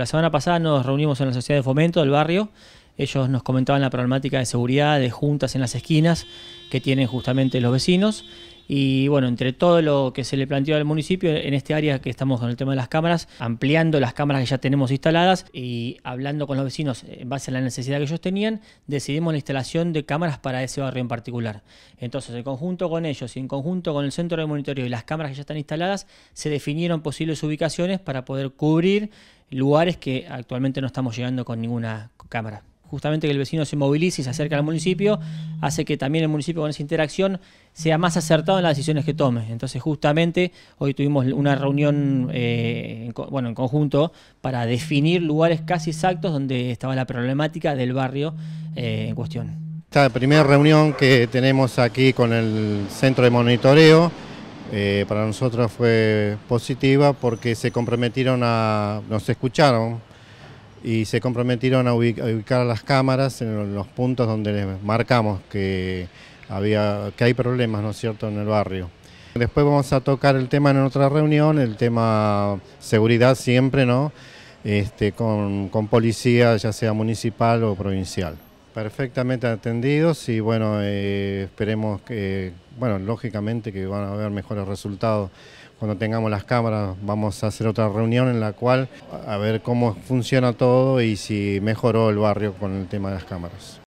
La semana pasada nos reunimos en la Sociedad de Fomento del barrio. Ellos nos comentaban la problemática de seguridad, de juntas en las esquinas que tienen justamente los vecinos. Y bueno, entre todo lo que se le planteó al municipio, en este área que estamos con el tema de las cámaras, ampliando las cámaras que ya tenemos instaladas y hablando con los vecinos en base a la necesidad que ellos tenían, decidimos la instalación de cámaras para ese barrio en particular. Entonces, en conjunto con ellos y en conjunto con el centro de monitoreo y las cámaras que ya están instaladas, se definieron posibles ubicaciones para poder cubrir lugares que actualmente no estamos llegando con ninguna cámara justamente que el vecino se movilice y se acerque al municipio, hace que también el municipio con esa interacción sea más acertado en las decisiones que tome. Entonces, justamente hoy tuvimos una reunión eh, en, bueno, en conjunto para definir lugares casi exactos donde estaba la problemática del barrio eh, en cuestión. Esta primera reunión que tenemos aquí con el centro de monitoreo, eh, para nosotros fue positiva porque se comprometieron a, nos escucharon, y se comprometieron a ubicar a las cámaras en los puntos donde les marcamos que, había, que hay problemas, ¿no es cierto?, en el barrio. Después vamos a tocar el tema en otra reunión, el tema seguridad siempre, ¿no?, este, con policía, ya sea municipal o provincial. Perfectamente atendidos y bueno, eh, esperemos que, bueno, lógicamente que van a haber mejores resultados. Cuando tengamos las cámaras vamos a hacer otra reunión en la cual a ver cómo funciona todo y si mejoró el barrio con el tema de las cámaras.